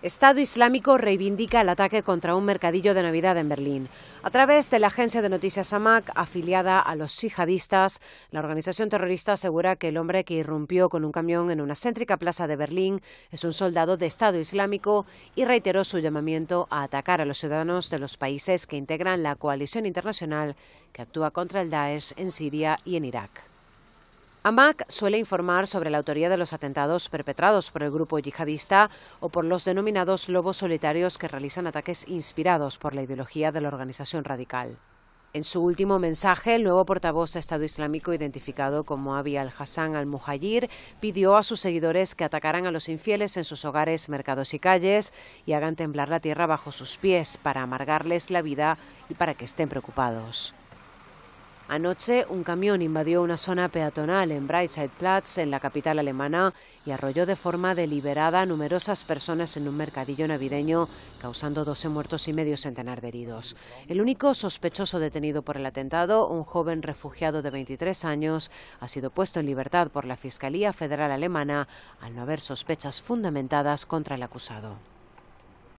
Estado Islámico reivindica el ataque contra un mercadillo de Navidad en Berlín. A través de la agencia de noticias AMAC, afiliada a los yihadistas, la organización terrorista asegura que el hombre que irrumpió con un camión en una céntrica plaza de Berlín es un soldado de Estado Islámico y reiteró su llamamiento a atacar a los ciudadanos de los países que integran la coalición internacional que actúa contra el Daesh en Siria y en Irak. Hamak suele informar sobre la autoría de los atentados perpetrados por el grupo yihadista o por los denominados lobos solitarios que realizan ataques inspirados por la ideología de la organización radical. En su último mensaje, el nuevo portavoz de Estado Islámico, identificado como Abi al-Hassan al-Muhajir, pidió a sus seguidores que atacaran a los infieles en sus hogares, mercados y calles y hagan temblar la tierra bajo sus pies para amargarles la vida y para que estén preocupados. Anoche un camión invadió una zona peatonal en Breitscheidplatz, en la capital alemana, y arrolló de forma deliberada a numerosas personas en un mercadillo navideño, causando 12 muertos y medio centenar de heridos. El único sospechoso detenido por el atentado, un joven refugiado de 23 años, ha sido puesto en libertad por la Fiscalía Federal Alemana al no haber sospechas fundamentadas contra el acusado.